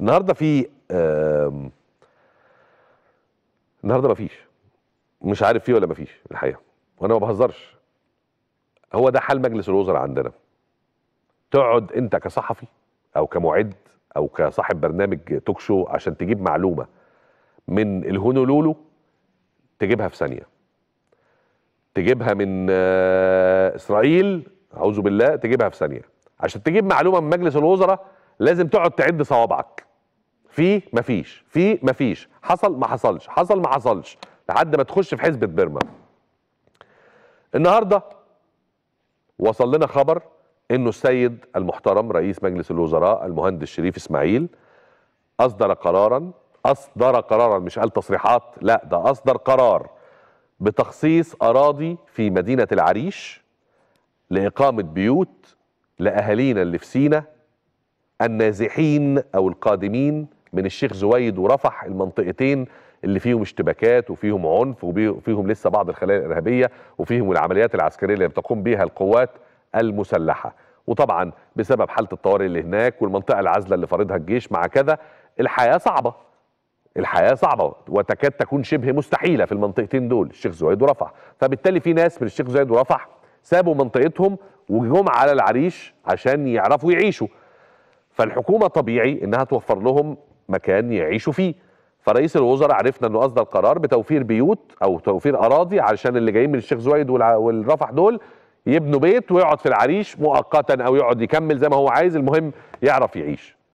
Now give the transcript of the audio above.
النهارده في النهارده مفيش مش عارف فيه ولا مفيش الحقيقه وانا ما بهزرش هو ده حال مجلس الوزراء عندنا تقعد انت كصحفي او كمعد او كصاحب برنامج توك شو عشان تجيب معلومه من الهونولولو تجيبها في ثانيه تجيبها من آه، اسرائيل اعوذ بالله تجيبها في ثانيه عشان تجيب معلومه من مجلس الوزراء لازم تقعد تعد صوابعك في مفيش في مفيش حصل ما حصلش حصل ما حصلش لحد ما تخش في حزبة بيرما النهارده وصل لنا خبر انه السيد المحترم رئيس مجلس الوزراء المهندس شريف اسماعيل اصدر قرارا اصدر قرارا مش قال تصريحات لا ده اصدر قرار بتخصيص اراضي في مدينه العريش لاقامه بيوت لاهالينا اللي في سينا النازحين او القادمين من الشيخ زويد ورفح المنطقتين اللي فيهم اشتباكات وفيهم عنف وفيهم لسه بعض الخلايا الارهابيه وفيهم العمليات العسكريه اللي بتقوم بها القوات المسلحه وطبعا بسبب حاله الطوارئ اللي هناك والمنطقه العازله اللي فرضها الجيش مع كذا الحياه صعبه الحياه صعبه وتكاد تكون شبه مستحيله في المنطقتين دول الشيخ زويد ورفح فبالتالي في ناس من الشيخ زويد ورفح سابوا منطقتهم وجم على العريش عشان يعرفوا يعيشوا فالحكومه طبيعي انها توفر لهم مكان يعيشوا فيه فرئيس الوزراء عرفنا انه اصدر قرار بتوفير بيوت او توفير اراضي علشان اللي جايين من الشيخ زويد والرفح دول يبنوا بيت ويقعد في العريش مؤقتا او يقعد يكمل زي ما هو عايز المهم يعرف يعيش